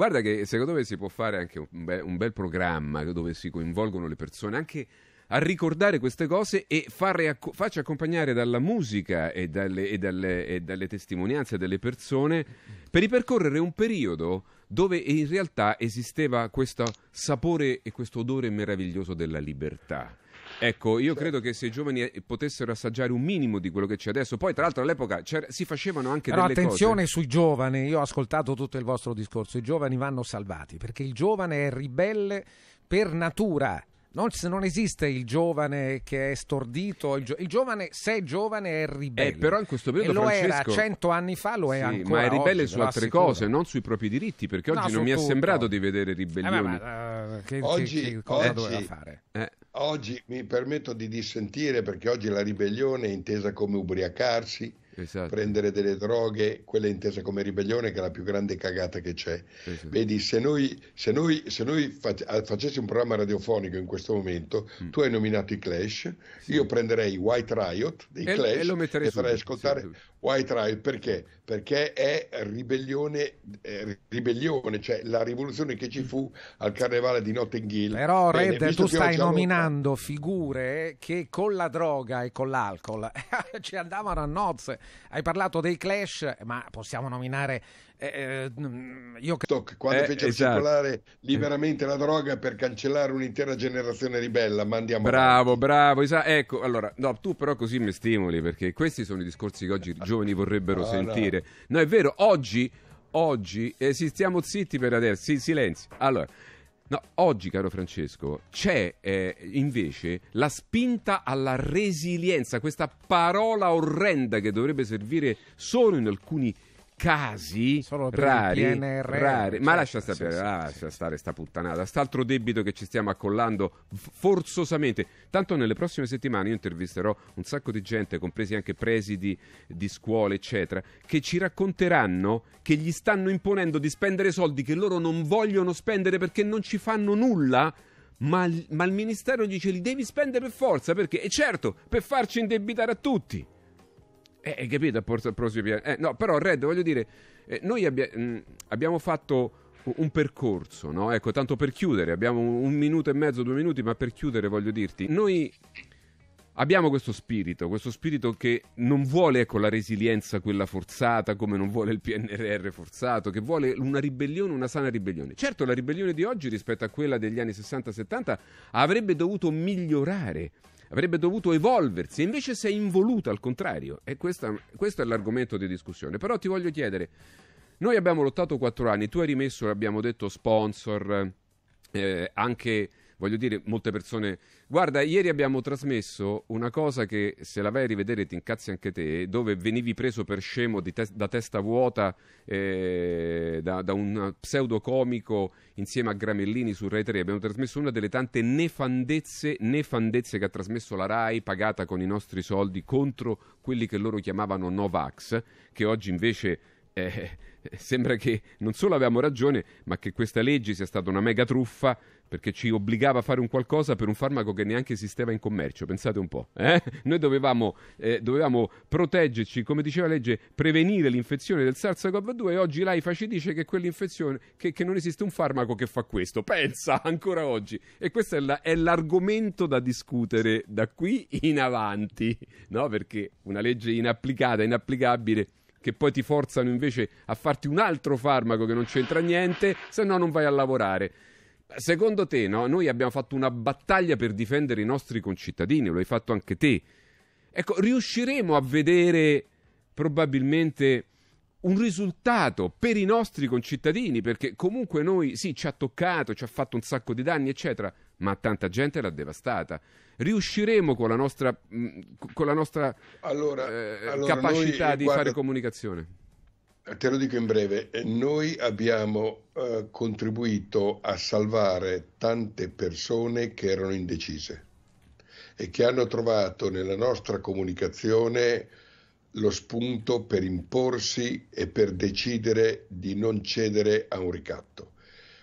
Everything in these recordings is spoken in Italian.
Guarda che secondo me si può fare anche un, be- un bel programma dove si coinvolgono le persone, anche a ricordare queste cose e acco- farci accompagnare dalla musica e dalle, e, dalle, e dalle, testimonianze delle persone per ripercorrere un periodo dove in realtà esisteva questo sapore e questo odore meraviglioso della libertà. Ecco, io credo che se i giovani eh, potessero assaggiare un minimo di quello che c'è adesso, poi tra l'altro all'epoca si facevano anche Però delle attenzione cose. sui giovani, io ho ascoltato tutto il vostro discorso, i giovani vanno salvati perché il giovane è ribelle per natura. Non, non, esiste il giovane che è stordito, il, gio, il giovane se è giovane è ribelle. Eh, però in questo periodo e lo Francesco, era cento anni fa, lo è sì, ancora. Ma è ribelle oggi, su altre cose, non sui propri diritti, perché oggi no, non mi tutto. è sembrato di vedere ribellioni. Eh, ma, ma, eh, che, oggi, che, che cosa oggi, doveva fare? Eh. Oggi mi permetto di dissentire perché oggi la ribellione è intesa come ubriacarsi, esatto. prendere delle droghe, quella è intesa come ribellione che è la più grande cagata che c'è. Esatto. Vedi, se noi, se noi, se noi fac- facessimo un programma radiofonico in questo momento, mm. tu hai nominato i Clash, sì. io prenderei White Riot dei e, Clash e, lo metterei e farei ascoltare... Sì, White Trial perché? Perché è ribellione, eh, ribellione, cioè la rivoluzione che ci mm. fu al carnevale di Notting Hill. Però Bene, Red, tu stai nominando fatto... figure che con la droga e con l'alcol ci andavano a nozze. Hai parlato dei Clash, ma possiamo nominare eh, eh mm, io... Quando eh, fecero esatto. circolare eh. liberamente la droga per cancellare un'intera generazione ribella, ma andiamo Bravo, avanti. bravo, esatto. Ecco, allora, no, tu però così mi stimoli, perché questi sono i discorsi che oggi i giovani vorrebbero ah, sentire. No. no. è vero, oggi, oggi, eh, stiamo zitti per adesso, sì, silenzio. Allora... No, oggi, caro Francesco, c'è eh, invece la spinta alla resilienza, questa parola orrenda che dovrebbe servire solo in alcuni casi rari, rari, ma lascia stare, sì, lascia stare sta puttanata, st'altro debito che ci stiamo accollando forzosamente. Tanto nelle prossime settimane io intervisterò un sacco di gente, compresi anche presidi di scuole, eccetera, che ci racconteranno che gli stanno imponendo di spendere soldi che loro non vogliono spendere perché non ci fanno nulla. Ma, ma il ministero dice li devi spendere per forza perché, e certo, per farci indebitare a tutti. Eh, hai capito a Porto Prosio Eh, no, però Red, voglio dire, eh, noi abbia, mh, mm, abbiamo fatto un percorso, no? Ecco, tanto per chiudere, abbiamo un minuto e mezzo, due minuti, ma per chiudere voglio dirti, noi abbiamo questo spirito, questo spirito che non vuole ecco, la resilienza quella forzata, come non vuole il PNRR forzato, che vuole una ribellione, una sana ribellione. Certo, la ribellione di oggi rispetto a quella degli anni 60-70 avrebbe dovuto migliorare avrebbe dovuto evolversi, e invece si è involuta al contrario. E questa, questo è l'argomento di discussione. Però ti voglio chiedere, noi abbiamo lottato 4 anni, tu hai rimesso, abbiamo detto, sponsor, eh, anche voglio dire, molte persone... Guarda, ieri abbiamo trasmesso una cosa che se la vai a rivedere ti incazzi anche te, dove venivi preso per scemo te- da testa vuota eh, da, da, un pseudo comico insieme a Gramellini su Rai 3. Abbiamo trasmesso una delle tante nefandezze, nefandezze che ha trasmesso la Rai, pagata con i nostri soldi, contro quelli che loro chiamavano Novax, che oggi invece eh, sembra che non solo avevamo ragione, ma che questa legge sia stata una mega truffa perché ci obbligava a fare un qualcosa per un farmaco che neanche esisteva in commercio, pensate un po'. Eh? Noi dovevamo, eh, dovevamo, proteggerci, come diceva la legge, prevenire l'infezione del SARS-CoV-2 e oggi l'AIFA ci dice che, che, che non esiste un farmaco che fa questo. Pensa, ancora oggi. E questo è, la, è l'argomento da discutere da qui in avanti, no? Perché una legge inapplicata, inapplicabile che poi ti forzano invece a farti un altro farmaco che non c'entra niente, se no non vai a lavorare. Secondo te, no? Noi abbiamo fatto una battaglia per difendere i nostri concittadini, lo hai fatto anche te. Ecco, riusciremo a vedere probabilmente un risultato per i nostri concittadini, perché comunque noi sì, ci ha toccato, ci ha fatto un sacco di danni, eccetera, ma tanta gente l'ha devastata. Riusciremo con la nostra, mm, con la nostra allora, eh, allora capacità noi, di guarda, fare comunicazione? Te lo dico in breve, eh, noi abbiamo eh, contribuito a salvare tante persone che erano indecise e che hanno trovato nella nostra comunicazione lo spunto per imporsi e per decidere di non cedere a un ricatto.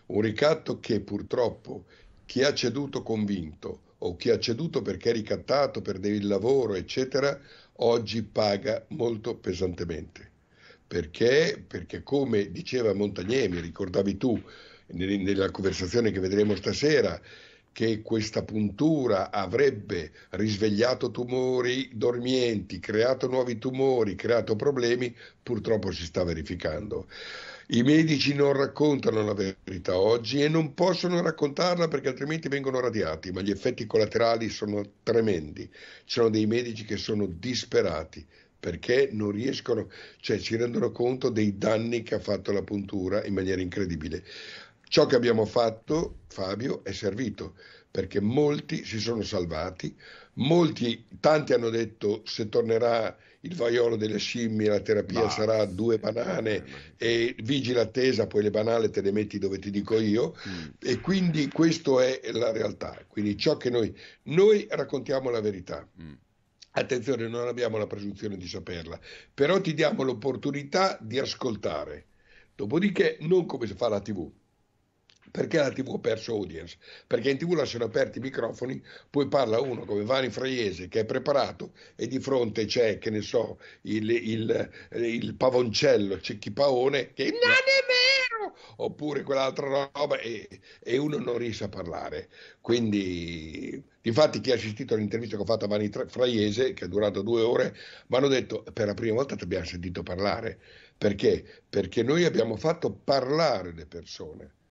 Un ricatto che purtroppo chi ha ceduto convinto o chi ha ceduto perché è ricattato, perde il lavoro, eccetera, oggi paga molto pesantemente. Perché? Perché come diceva Montagnemi, ricordavi tu nella conversazione che vedremo stasera, che questa puntura avrebbe risvegliato tumori dormienti, creato nuovi tumori, creato problemi, purtroppo si sta verificando. I medici non raccontano la verità oggi e non possono raccontarla perché altrimenti vengono radiati, ma gli effetti collaterali sono tremendi. Ci sono dei medici che sono disperati perché non riescono, cioè si rendono conto dei danni che ha fatto la puntura in maniera incredibile. Ciò che abbiamo fatto, Fabio, è servito perché molti si sono salvati, molti, tanti hanno detto se tornerà il vaiolo delle scimmie, la terapia bah. sarà due banane e vigila attesa, poi le banane te le metti dove ti dico io mm. e quindi questa è la realtà, quindi ciò che noi, noi raccontiamo la verità. Mm. Attenzione, non abbiamo la presunzione di saperla, però ti diamo l'opportunità di ascoltare. Dopodiché non come si fa la TV, perché la TV ha perso audience? Perché in TV lasciano aperti i microfoni, poi parla uno come Vani Fraiese che è preparato e di fronte c'è, che ne so, il, il, il pavoncello, Cecchi paone che non è vero! Oppure quell'altra roba e, e uno non riesce a parlare. Quindi Infatti, chi ha assistito all'intervista che ho fatto a Vani Fraiese, che è durata due ore, mi hanno detto: per la prima volta ti abbiamo sentito parlare. Perché? Perché noi abbiamo fatto parlare le persone.